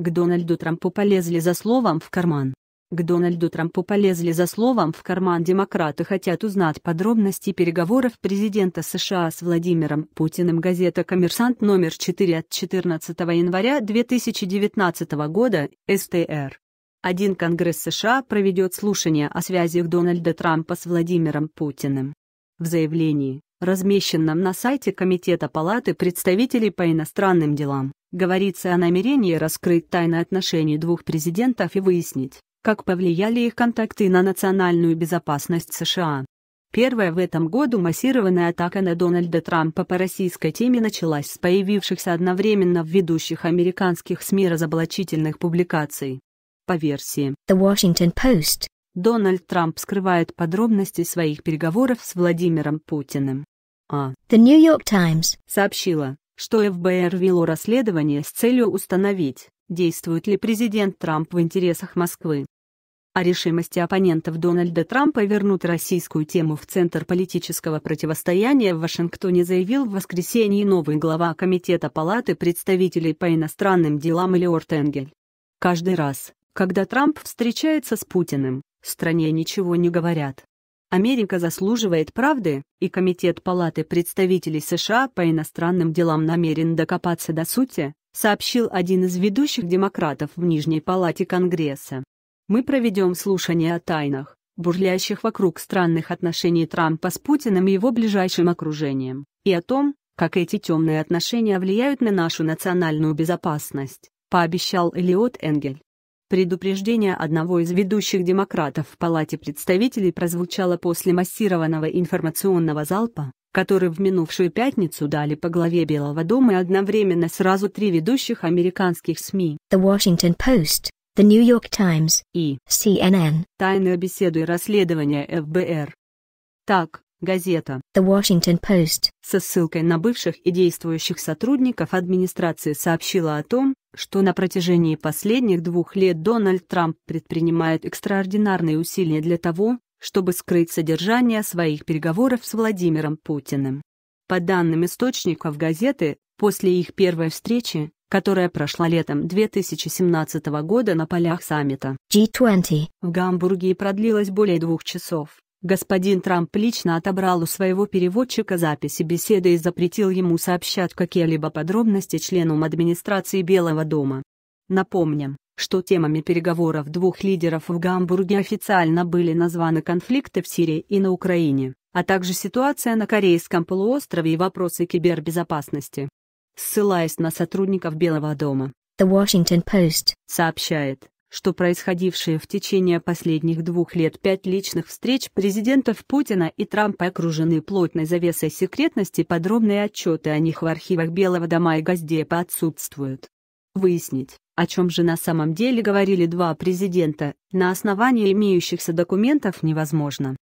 К Дональду Трампу полезли за словом в карман. К Дональду Трампу полезли за словом в карман демократы хотят узнать подробности переговоров президента США с Владимиром Путиным газета «Коммерсант» номер 4 от 14 января 2019 года, СТР. Один Конгресс США проведет слушание о связях Дональда Трампа с Владимиром Путиным. В заявлении, размещенном на сайте Комитета Палаты представителей по иностранным делам, Говорится о намерении раскрыть тайны отношений двух президентов и выяснить, как повлияли их контакты на национальную безопасность США. Первая в этом году массированная атака на Дональда Трампа по российской теме началась с появившихся одновременно в ведущих американских СМИ разоблачительных публикаций. По версии The Washington Post, Дональд Трамп скрывает подробности своих переговоров с Владимиром Путиным. А The New York Times сообщила, что ФБР вело расследование с целью установить, действует ли президент Трамп в интересах Москвы. О решимости оппонентов Дональда Трампа вернуть российскую тему в центр политического противостояния в Вашингтоне заявил в воскресенье новый глава Комитета Палаты представителей по иностранным делам Элиорт Энгель. Каждый раз, когда Трамп встречается с Путиным, стране ничего не говорят. Америка заслуживает правды, и Комитет Палаты представителей США по иностранным делам намерен докопаться до сути, сообщил один из ведущих демократов в Нижней Палате Конгресса. Мы проведем слушание о тайнах, бурлящих вокруг странных отношений Трампа с Путиным и его ближайшим окружением, и о том, как эти темные отношения влияют на нашу национальную безопасность, пообещал Элиот Энгель. Предупреждение одного из ведущих демократов в Палате представителей прозвучало после массированного информационного залпа, который в минувшую пятницу дали по главе Белого дома и одновременно сразу три ведущих американских СМИ The Washington Post, The New York Times и CNN. Тайные беседы и расследования ФБР. Так, газета The Washington Post со ссылкой на бывших и действующих сотрудников администрации сообщила о том, что на протяжении последних двух лет Дональд Трамп предпринимает экстраординарные усилия для того, чтобы скрыть содержание своих переговоров с Владимиром Путиным. По данным источников газеты, после их первой встречи, которая прошла летом 2017 года на полях саммита G20 в Гамбурге и продлилась более двух часов, Господин Трамп лично отобрал у своего переводчика записи беседы и запретил ему сообщать какие-либо подробности членам администрации Белого дома. Напомним, что темами переговоров двух лидеров в Гамбурге официально были названы конфликты в Сирии и на Украине, а также ситуация на Корейском полуострове и вопросы кибербезопасности. Ссылаясь на сотрудников Белого дома, The Washington Post сообщает, что происходившие в течение последних двух лет пять личных встреч президентов Путина и Трампа окружены плотной завесой секретности, подробные отчеты о них в архивах Белого дома и Газдепа отсутствуют. Выяснить, о чем же на самом деле говорили два президента, на основании имеющихся документов невозможно.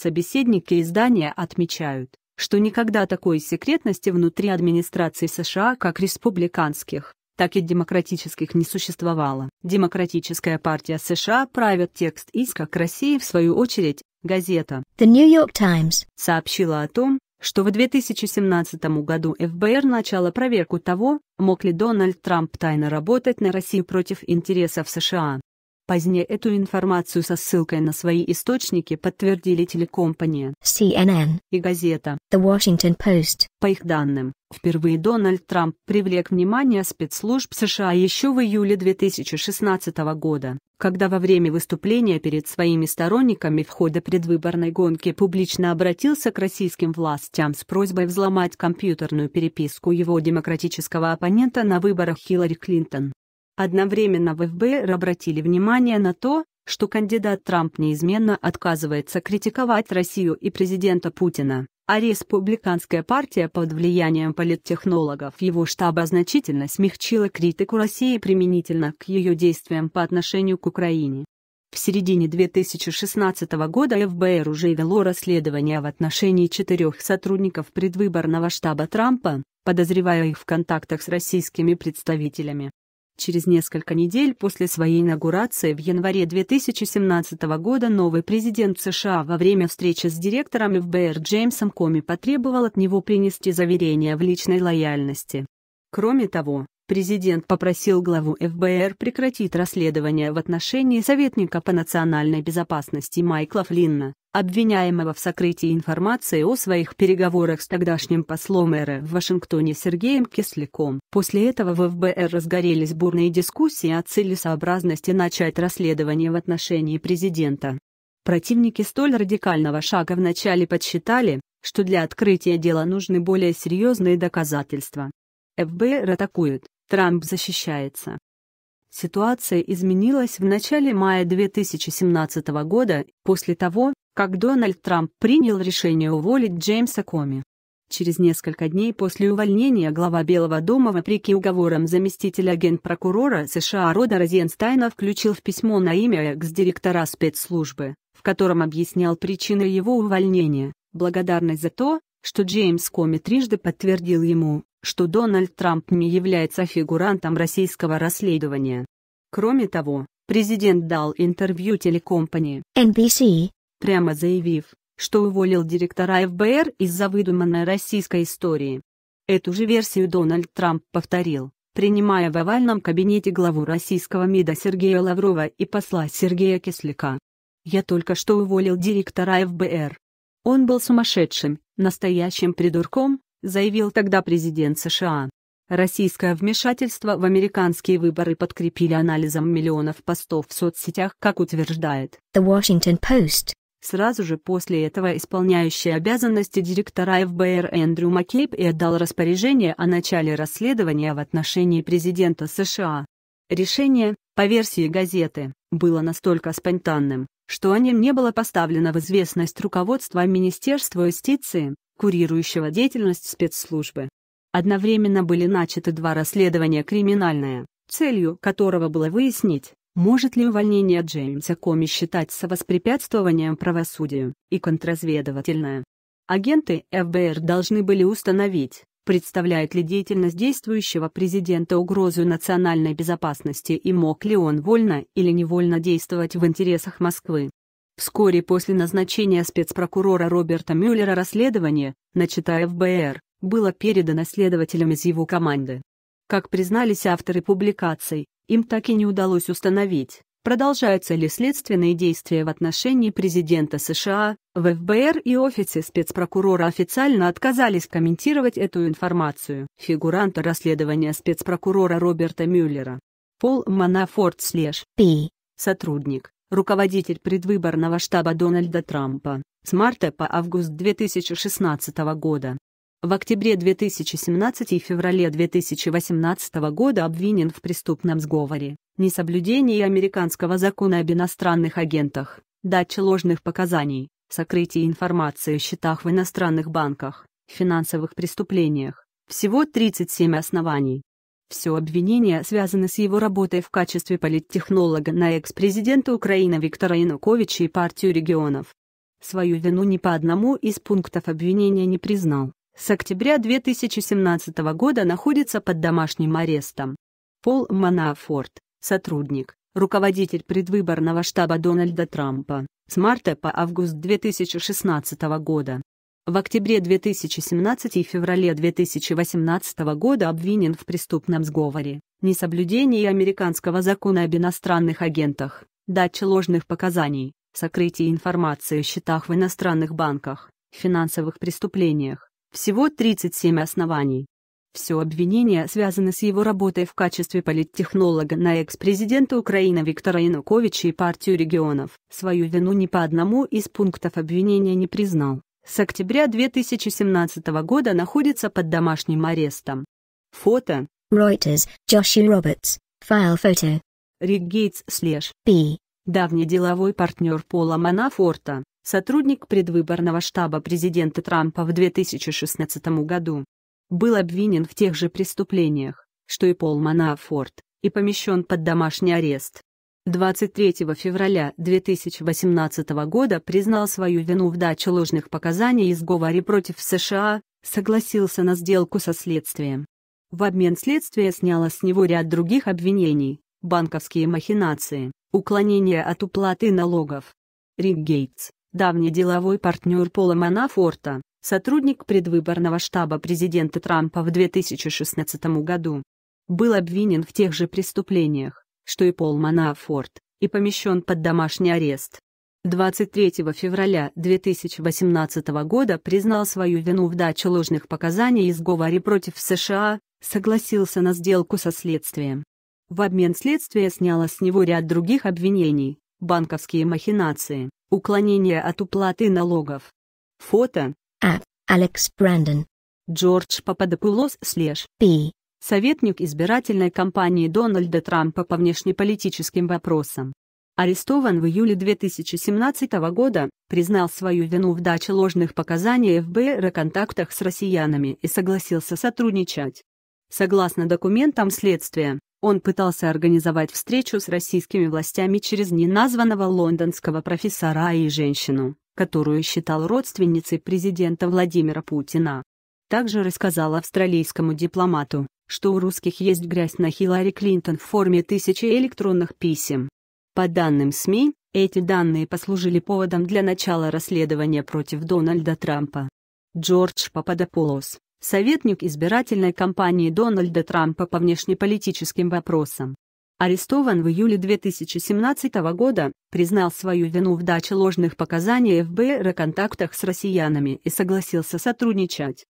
Собеседники издания отмечают, что никогда такой секретности внутри администрации США, как республиканских, так и демократических не существовало. Демократическая партия США правит текст иска к России, в свою очередь, газета The New York Times сообщила о том, что в 2017 году ФБР начала проверку того, мог ли Дональд Трамп тайно работать на Россию против интересов США. Позднее эту информацию со ссылкой на свои источники подтвердили телекомпания CNN и газета The Washington Post. По их данным, впервые Дональд Трамп привлек внимание спецслужб США еще в июле 2016 года, когда во время выступления перед своими сторонниками в ходе предвыборной гонки публично обратился к российским властям с просьбой взломать компьютерную переписку его демократического оппонента на выборах Хиллари Клинтон. Одновременно в ФБР обратили внимание на то, что кандидат Трамп неизменно отказывается критиковать Россию и президента Путина, а республиканская партия под влиянием политтехнологов его штаба значительно смягчила критику России применительно к ее действиям по отношению к Украине. В середине 2016 года ФБР уже вело расследование в отношении четырех сотрудников предвыборного штаба Трампа, подозревая их в контактах с российскими представителями. Через несколько недель после своей инаугурации в январе 2017 года новый президент США во время встречи с директором ФБР Джеймсом Коми потребовал от него принести заверение в личной лояльности. Кроме того, президент попросил главу ФБР прекратить расследование в отношении советника по национальной безопасности Майкла Флинна, обвиняемого в сокрытии информации о своих переговорах с тогдашним послом РФ в Вашингтоне Сергеем Кисляком. После этого в ФБР разгорелись бурные дискуссии о целесообразности начать расследование в отношении президента. Противники столь радикального шага вначале подсчитали, что для открытия дела нужны более серьезные доказательства. ФБР атакует, Трамп защищается. Ситуация изменилась в начале мая 2017 года, после того, как Дональд Трамп принял решение уволить Джеймса Коми. Через несколько дней после увольнения глава Белого дома вопреки уговорам заместителя генпрокурора США Рода Розенстайна включил в письмо на имя экс-директора спецслужбы, в котором объяснял причины его увольнения, благодарность за то, что Джеймс Коми трижды подтвердил ему, что Дональд Трамп не является фигурантом российского расследования. Кроме того, президент дал интервью телекомпании NBC прямо заявив, что уволил директора ФБР из-за выдуманной российской истории. Эту же версию Дональд Трамп повторил, принимая в овальном кабинете главу российского МИДа Сергея Лаврова и посла Сергея Кисляка. «Я только что уволил директора ФБР. Он был сумасшедшим, настоящим придурком», заявил тогда президент США. Российское вмешательство в американские выборы подкрепили анализом миллионов постов в соцсетях, как утверждает The Washington Post. Сразу же после этого исполняющий обязанности директора ФБР Эндрю Маккейб и отдал распоряжение о начале расследования в отношении президента США. Решение, по версии газеты, было настолько спонтанным, что о нем не было поставлено в известность руководства Министерства юстиции, курирующего деятельность спецслужбы. Одновременно были начаты два расследования криминальное, целью которого было выяснить, может ли увольнение Джеймса Коми считаться воспрепятствованием правосудию и контрразведывательное? Агенты ФБР должны были установить, представляет ли деятельность действующего президента угрозу национальной безопасности и мог ли он вольно или невольно действовать в интересах Москвы. Вскоре после назначения спецпрокурора Роберта Мюллера расследование, начатое ФБР, было передано следователям из его команды. Как признались авторы публикаций, им так и не удалось установить, продолжаются ли следственные действия в отношении президента США, в ФБР и офисе спецпрокурора официально отказались комментировать эту информацию. Фигуранта расследования спецпрокурора Роберта Мюллера. Пол Манафорт Слеш. П. Сотрудник, руководитель предвыборного штаба Дональда Трампа, с марта по август 2016 года. В октябре 2017 и феврале 2018 года обвинен в преступном сговоре, несоблюдении американского закона об иностранных агентах, даче ложных показаний, сокрытии информации о счетах в иностранных банках, финансовых преступлениях. Всего 37 оснований. Все обвинения связаны с его работой в качестве политтехнолога на экс-президента Украины Виктора Януковича и партию регионов. Свою вину ни по одному из пунктов обвинения не признал с октября 2017 года находится под домашним арестом. Пол Манафорт, сотрудник, руководитель предвыборного штаба Дональда Трампа, с марта по август 2016 года. В октябре 2017 и феврале 2018 года обвинен в преступном сговоре, несоблюдении американского закона об иностранных агентах, даче ложных показаний, сокрытии информации о счетах в иностранных банках, финансовых преступлениях, всего 37 оснований. Все обвинения связаны с его работой в качестве политтехнолога на экс-президента Украины Виктора Януковича и партию регионов. Свою вину ни по одному из пунктов обвинения не признал. С октября 2017 года находится под домашним арестом. Фото. Reuters, Joshua Roberts, файл фото. Рик Гейтс слеж. Б. Давний деловой партнер Пола Манафорта сотрудник предвыборного штаба президента Трампа в 2016 году, был обвинен в тех же преступлениях, что и Пол Манафорд, и помещен под домашний арест. 23 февраля 2018 года признал свою вину в даче ложных показаний и сговоре против США, согласился на сделку со следствием. В обмен следствие сняло с него ряд других обвинений, банковские махинации, уклонение от уплаты налогов. Рик Гейтс, давний деловой партнер Пола Манафорта, сотрудник предвыборного штаба президента Трампа в 2016 году, был обвинен в тех же преступлениях, что и Пол Манафорт, и помещен под домашний арест. 23 февраля 2018 года признал свою вину в даче ложных показаний и сговоре против США, согласился на сделку со следствием. В обмен следствие сняло с него ряд других обвинений, банковские махинации, Уклонение от уплаты налогов. Фото. А. Алекс Брэндон. Джордж Пападопулос слеж. П. Советник избирательной кампании Дональда Трампа по внешнеполитическим вопросам. Арестован в июле 2017 года, признал свою вину в даче ложных показаний ФБР о контактах с россиянами и согласился сотрудничать. Согласно документам следствия, он пытался организовать встречу с российскими властями через неназванного лондонского профессора и женщину, которую считал родственницей президента Владимира Путина. Также рассказал австралийскому дипломату, что у русских есть грязь на Хиллари Клинтон в форме тысячи электронных писем. По данным СМИ, эти данные послужили поводом для начала расследования против Дональда Трампа. Джордж Пападополос, советник избирательной кампании Дональда Трампа по внешнеполитическим вопросам. Арестован в июле 2017 года, признал свою вину в даче ложных показаний ФБР о контактах с россиянами и согласился сотрудничать.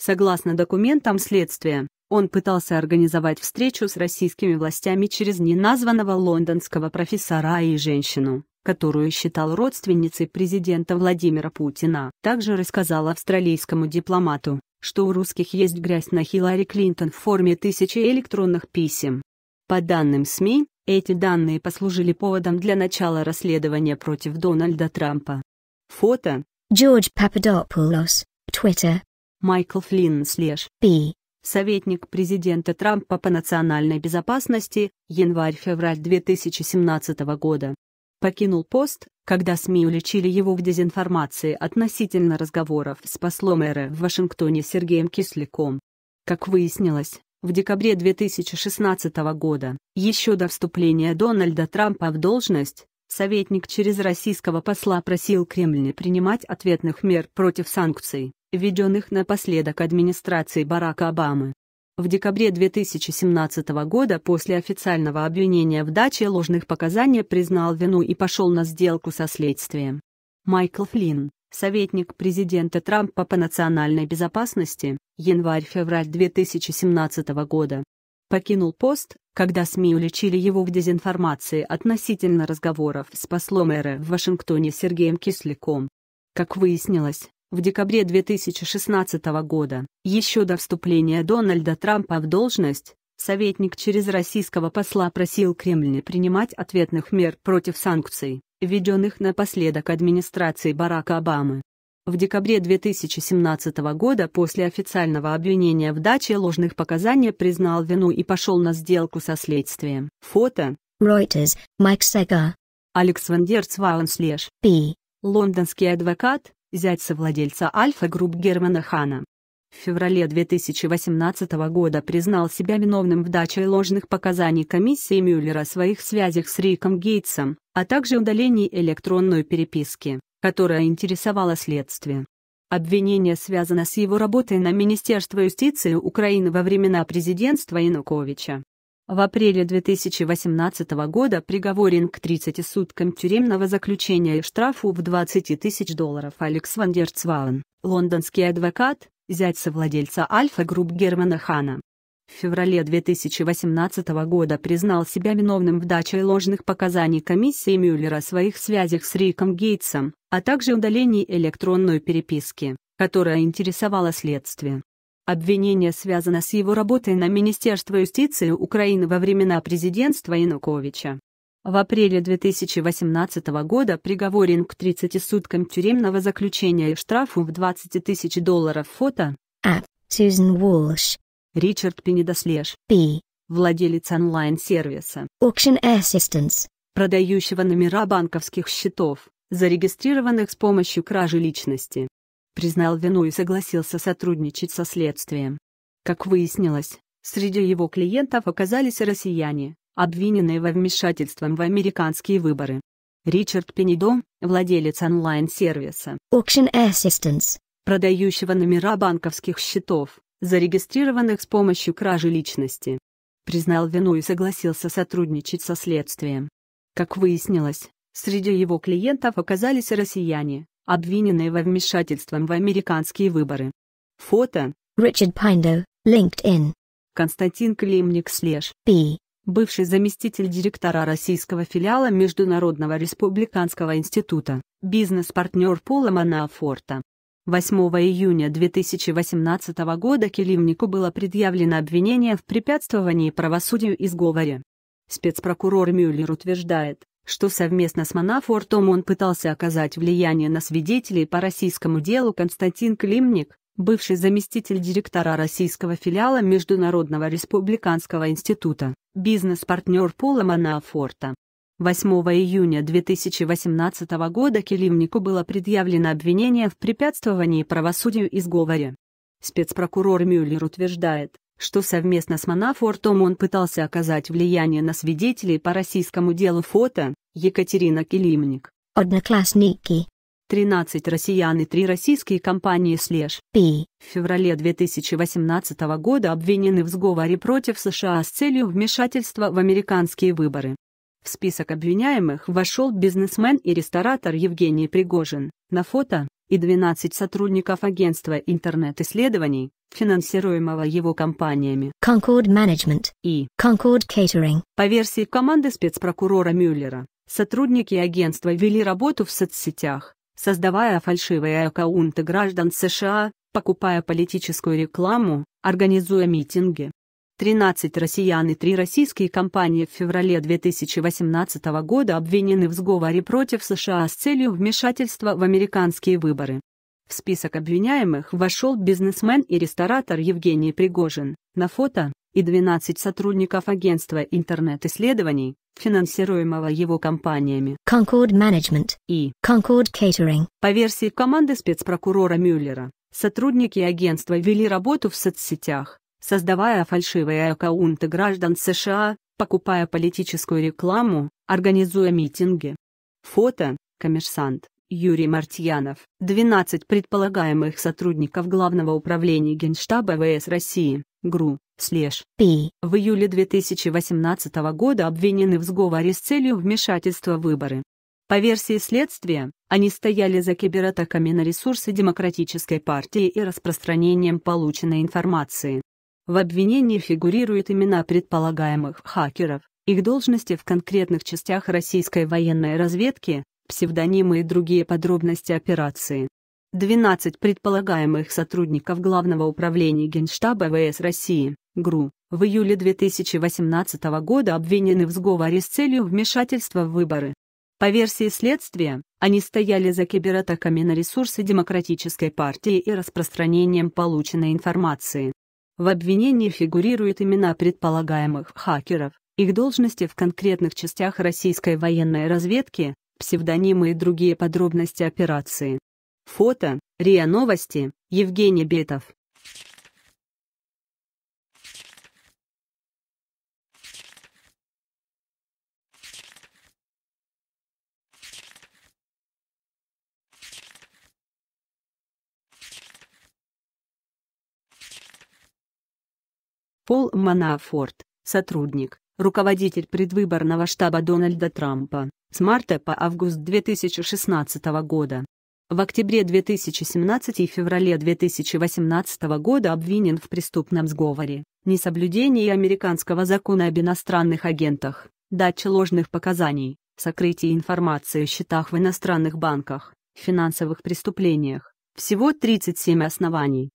Согласно документам следствия, он пытался организовать встречу с российскими властями через неназванного лондонского профессора и женщину, которую считал родственницей президента Владимира Путина, также рассказал австралийскому дипломату что у русских есть грязь на Хиллари Клинтон в форме тысячи электронных писем. По данным СМИ, эти данные послужили поводом для начала расследования против Дональда Трампа. Фото. Джордж Пападопулос, Twitter. Майкл Флинн слеж. Б. Советник президента Трампа по национальной безопасности, январь-февраль 2017 года покинул пост, когда СМИ уличили его в дезинформации относительно разговоров с послом РФ в Вашингтоне Сергеем Кисляком. Как выяснилось, в декабре 2016 года, еще до вступления Дональда Трампа в должность, советник через российского посла просил Кремль не принимать ответных мер против санкций, введенных напоследок администрацией Барака Обамы. В декабре 2017 года после официального обвинения в даче ложных показаний признал вину и пошел на сделку со следствием. Майкл Флинн, советник президента Трампа по национальной безопасности, январь-февраль 2017 года, покинул пост, когда СМИ уличили его в дезинформации относительно разговоров с послом РФ в Вашингтоне Сергеем Кисляком. Как выяснилось, в декабре 2016 года, еще до вступления Дональда Трампа в должность, советник через российского посла просил Кремль не принимать ответных мер против санкций, введенных напоследок администрацией Барака Обамы. В декабре 2017 года после официального обвинения в даче ложных показаний признал вину и пошел на сделку со следствием. Фото. Reuters, Майк Сега. Алекс Вандерцваунслеш. П. Лондонский адвокат, зять совладельца Альфа-групп Германа Хана. В феврале 2018 года признал себя виновным в даче ложных показаний комиссии Мюллера о своих связях с Риком Гейтсом, а также удалении электронной переписки, которая интересовала следствие. Обвинение связано с его работой на Министерство юстиции Украины во времена президентства Януковича. В апреле 2018 года приговорен к 30 суткам тюремного заключения и штрафу в 20 тысяч долларов Алекс Ван Дерцваун, лондонский адвокат, зять совладельца Альфа-групп Германа Хана. В феврале 2018 года признал себя виновным в даче ложных показаний комиссии Мюллера о своих связях с Риком Гейтсом, а также удалении электронной переписки, которая интересовала следствие. Обвинение связано с его работой на Министерство юстиции Украины во времена президентства Януковича. В апреле 2018 года приговорен к 30 суткам тюремного заключения и штрафу в 20 тысяч долларов фото А. Сьюзен Уолш Ричард Пенедослеж П. Владелец онлайн-сервиса Auction Assistance продающего номера банковских счетов, зарегистрированных с помощью кражи личности признал вину и согласился сотрудничать со следствием. Как выяснилось, среди его клиентов оказались россияне, обвиненные во вмешательством в американские выборы. Ричард Пенидо, владелец онлайн-сервиса Auction Assistance, продающего номера банковских счетов, зарегистрированных с помощью кражи личности, признал вину и согласился сотрудничать со следствием. Как выяснилось, среди его клиентов оказались россияне, обвиненные во вмешательстве в американские выборы. Фото. Richard Pindo, LinkedIn. Константин Климник Слеж. Б. Бывший заместитель директора российского филиала Международного республиканского института, бизнес-партнер Пола Манафорта. 8 июня 2018 года Келимнику было предъявлено обвинение в препятствовании правосудию и сговоре. Спецпрокурор Мюллер утверждает, что совместно с Манафортом он пытался оказать влияние на свидетелей по российскому делу Константин Климник, бывший заместитель директора российского филиала Международного республиканского института, бизнес-партнер Пола Манафорта. 8 июня 2018 года Келимнику было предъявлено обвинение в препятствовании правосудию и сговоре. Спецпрокурор Мюллер утверждает, что совместно с Манафортом он пытался оказать влияние на свидетелей по российскому делу фото Екатерина Килимник. Одноклассники. 13 россиян и 3 российские компании «Слеж» P. в феврале 2018 года обвинены в сговоре против США с целью вмешательства в американские выборы. В список обвиняемых вошел бизнесмен и ресторатор Евгений Пригожин. На фото и 12 сотрудников агентства интернет-исследований, финансируемого его компаниями Concord Management и Concord Catering. По версии команды спецпрокурора Мюллера, сотрудники агентства вели работу в соцсетях, создавая фальшивые аккаунты граждан США, покупая политическую рекламу, организуя митинги, 13 россиян и 3 российские компании в феврале 2018 года обвинены в сговоре против США с целью вмешательства в американские выборы. В список обвиняемых вошел бизнесмен и ресторатор Евгений Пригожин, на фото, и 12 сотрудников агентства интернет-исследований, финансируемого его компаниями Concord Management и Concord Catering. По версии команды спецпрокурора Мюллера, сотрудники агентства вели работу в соцсетях, создавая фальшивые аккаунты граждан США, покупая политическую рекламу, организуя митинги. Фото, коммерсант, Юрий Мартьянов, 12 предполагаемых сотрудников Главного управления Генштаба ВС России, ГРУ, Слеж, Пи, в июле 2018 года обвинены в сговоре с целью вмешательства в выборы. По версии следствия, они стояли за кибератаками на ресурсы Демократической партии и распространением полученной информации. В обвинении фигурируют имена предполагаемых хакеров, их должности в конкретных частях российской военной разведки, псевдонимы и другие подробности операции. 12 предполагаемых сотрудников Главного управления Генштаба ВС России, ГРУ, в июле 2018 года обвинены в сговоре с целью вмешательства в выборы. По версии следствия, они стояли за кибератаками на ресурсы Демократической партии и распространением полученной информации. В обвинении фигурируют имена предполагаемых хакеров, их должности в конкретных частях российской военной разведки, псевдонимы и другие подробности операции. Фото, РИА Новости, Евгений Бетов. Пол Манафорт, сотрудник, руководитель предвыборного штаба Дональда Трампа, с марта по август 2016 года. В октябре 2017 и феврале 2018 года обвинен в преступном сговоре, несоблюдении американского закона об иностранных агентах, даче ложных показаний, сокрытии информации о счетах в иностранных банках, финансовых преступлениях. Всего 37 оснований.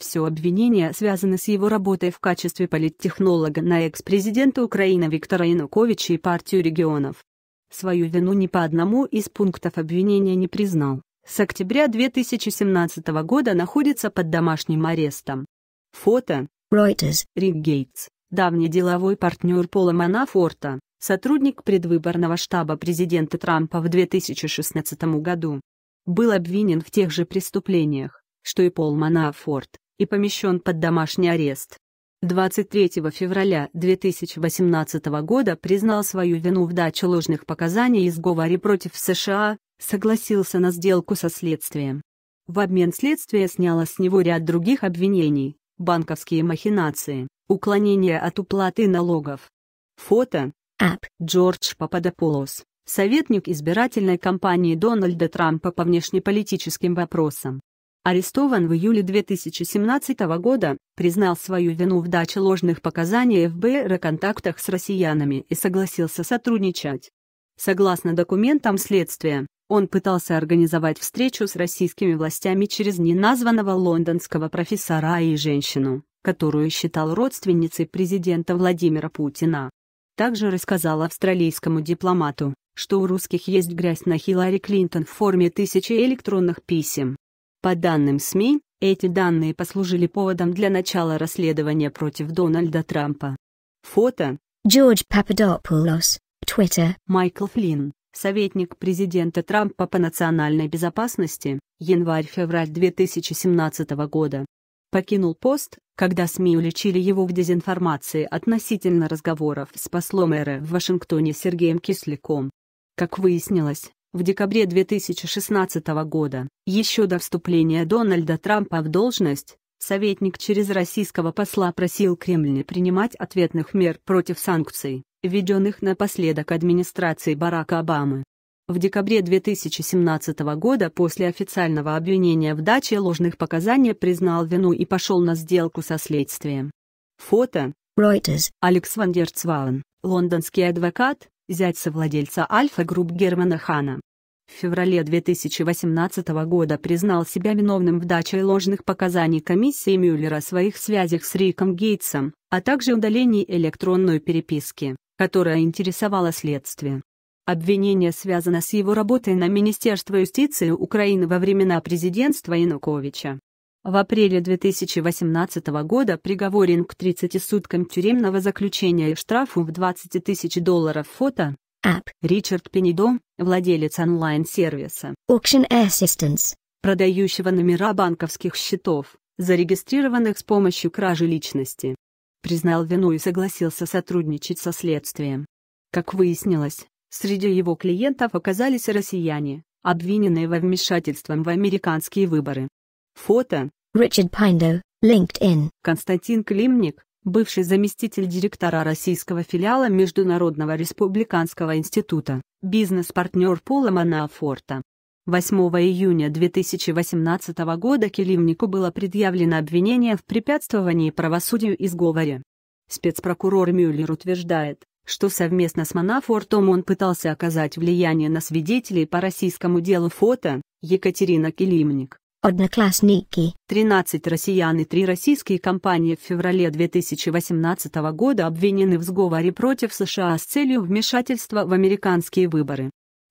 Все обвинения связаны с его работой в качестве политтехнолога на экс-президента Украины Виктора Януковича и партию регионов. Свою вину ни по одному из пунктов обвинения не признал. С октября 2017 года находится под домашним арестом. Фото. Reuters. Рик Гейтс, давний деловой партнер Пола Манафорта, сотрудник предвыборного штаба президента Трампа в 2016 году. Был обвинен в тех же преступлениях, что и Пол Манафорт, и помещен под домашний арест. 23 февраля 2018 года признал свою вину в даче ложных показаний и сговоре против США, согласился на сделку со следствием. В обмен следствие сняло с него ряд других обвинений, банковские махинации, уклонение от уплаты налогов. Фото. Ап. Джордж Пападополос, советник избирательной кампании Дональда Трампа по внешнеполитическим вопросам арестован в июле 2017 года, признал свою вину в даче ложных показаний ФБР о контактах с россиянами и согласился сотрудничать. Согласно документам следствия, он пытался организовать встречу с российскими властями через неназванного лондонского профессора и женщину, которую считал родственницей президента Владимира Путина. Также рассказал австралийскому дипломату, что у русских есть грязь на Хиллари Клинтон в форме тысячи электронных писем, по данным СМИ, эти данные послужили поводом для начала расследования против Дональда Трампа. Фото. Джордж Пападопулос, Twitter. Майкл Флинн, советник президента Трампа по национальной безопасности, январь-февраль 2017 года. Покинул пост, когда СМИ уличили его в дезинформации относительно разговоров с послом РФ в Вашингтоне Сергеем Кисляком. Как выяснилось, в декабре 2016 года, еще до вступления Дональда Трампа в должность, советник через российского посла просил Кремль не принимать ответных мер против санкций, введенных напоследок администрацией Барака Обамы. В декабре 2017 года после официального обвинения в даче ложных показаний признал вину и пошел на сделку со следствием. Фото. Reuters. Алекс Вандерцвален, лондонский адвокат, зять совладельца Альфа-групп Германа Хана. В феврале 2018 года признал себя виновным в даче ложных показаний комиссии Мюллера о своих связях с Риком Гейтсом, а также удалении электронной переписки, которая интересовала следствие. Обвинение связано с его работой на Министерство юстиции Украины во времена президентства Януковича. В апреле 2018 года приговорен к 30 суткам тюремного заключения и штрафу в 20 тысяч долларов фото. App. Ричард Пенидо, владелец онлайн-сервиса Auction Assistance, продающего номера банковских счетов, зарегистрированных с помощью кражи личности. Признал вину и согласился сотрудничать со следствием. Как выяснилось, среди его клиентов оказались россияне, обвиненные во вмешательством в американские выборы. Фото. Ричард Pindo, LinkedIn. Константин Климник, бывший заместитель директора российского филиала Международного республиканского института, бизнес-партнер Пола Манафорта. 8 июня 2018 года Келимнику было предъявлено обвинение в препятствовании правосудию и сговоре. Спецпрокурор Мюллер утверждает, что совместно с Манафортом он пытался оказать влияние на свидетелей по российскому делу фото Екатерина Келимник. Одноклассники. 13 россиян и 3 российские компании в феврале 2018 года обвинены в сговоре против США с целью вмешательства в американские выборы.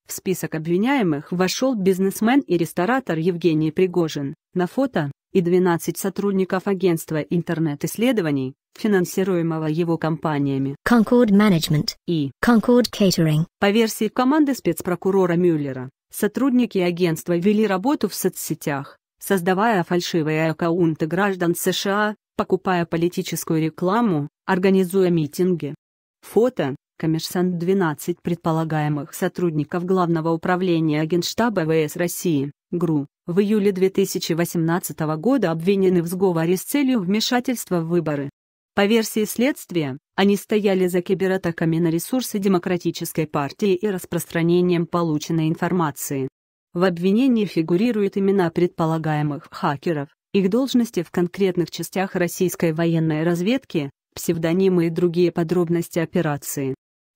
В список обвиняемых вошел бизнесмен и ресторатор Евгений Пригожин, на фото, и 12 сотрудников агентства интернет-исследований, финансируемого его компаниями Concord Management и Concord Catering. По версии команды спецпрокурора Мюллера, сотрудники агентства вели работу в соцсетях, создавая фальшивые аккаунты граждан США, покупая политическую рекламу, организуя митинги. Фото коммерсант 12 предполагаемых сотрудников Главного управления Генштаба ВС России, ГРУ, в июле 2018 года обвинены в сговоре с целью вмешательства в выборы. По версии следствия, они стояли за кибератаками на ресурсы Демократической партии и распространением полученной информации. В обвинении фигурируют имена предполагаемых хакеров, их должности в конкретных частях российской военной разведки, псевдонимы и другие подробности операции.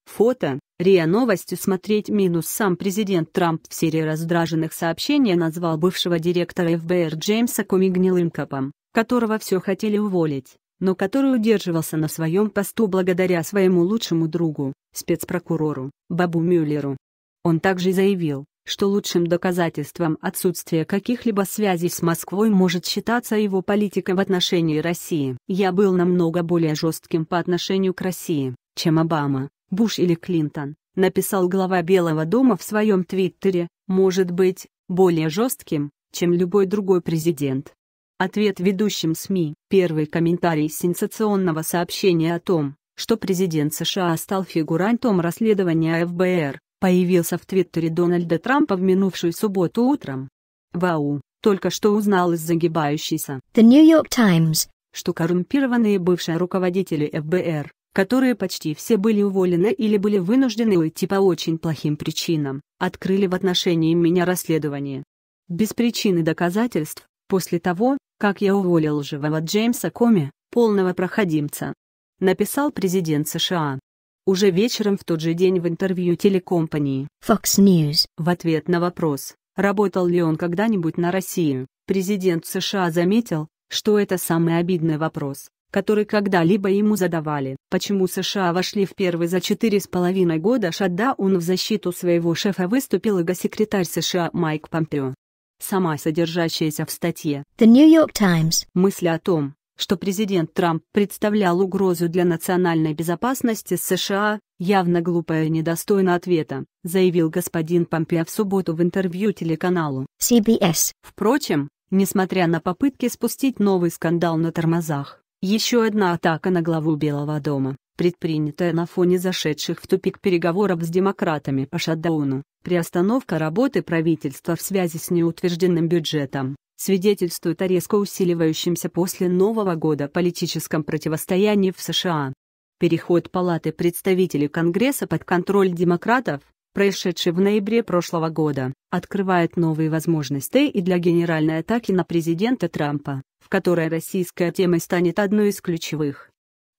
Фото. РИА Новости смотреть минус сам президент Трамп в серии раздраженных сообщений назвал бывшего директора ФБР Джеймса Коми гнилым копом, которого все хотели уволить, но который удерживался на своем посту благодаря своему лучшему другу, спецпрокурору, Бабу Мюллеру. Он также заявил, что лучшим доказательством отсутствия каких-либо связей с Москвой может считаться его политика в отношении России. Я был намного более жестким по отношению к России, чем Обама, Буш или Клинтон, написал глава Белого дома в своем твиттере, может быть, более жестким, чем любой другой президент. Ответ ведущим СМИ. Первый комментарий сенсационного сообщения о том, что президент США стал фигурантом расследования ФБР, появился в твиттере Дональда Трампа в минувшую субботу утром. Вау, только что узнал из загибающейся The New York Times, что коррумпированные бывшие руководители ФБР, которые почти все были уволены или были вынуждены уйти по очень плохим причинам, открыли в отношении меня расследование. Без причины доказательств, после того, как я уволил живого Джеймса Коми, полного проходимца. Написал президент США. Уже вечером в тот же день в интервью телекомпании Fox News в ответ на вопрос, работал ли он когда-нибудь на Россию, президент США заметил, что это самый обидный вопрос, который когда-либо ему задавали. Почему США вошли в первый за четыре с половиной года он в защиту своего шефа выступил и госсекретарь США Майк Помпео. Сама содержащаяся в статье The New York Times мысли о том, что президент Трамп представлял угрозу для национальной безопасности США, явно глупая и недостойна ответа, заявил господин Помпео в субботу в интервью телеканалу CBS. Впрочем, несмотря на попытки спустить новый скандал на тормозах, еще одна атака на главу Белого дома, предпринятая на фоне зашедших в тупик переговоров с демократами по шатдауну, приостановка работы правительства в связи с неутвержденным бюджетом, свидетельствует о резко усиливающемся после Нового года политическом противостоянии в США. Переход Палаты представителей Конгресса под контроль демократов, происшедший в ноябре прошлого года, открывает новые возможности и для генеральной атаки на президента Трампа, в которой российская тема станет одной из ключевых.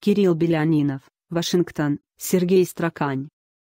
Кирилл Белянинов, Вашингтон, Сергей Строкань.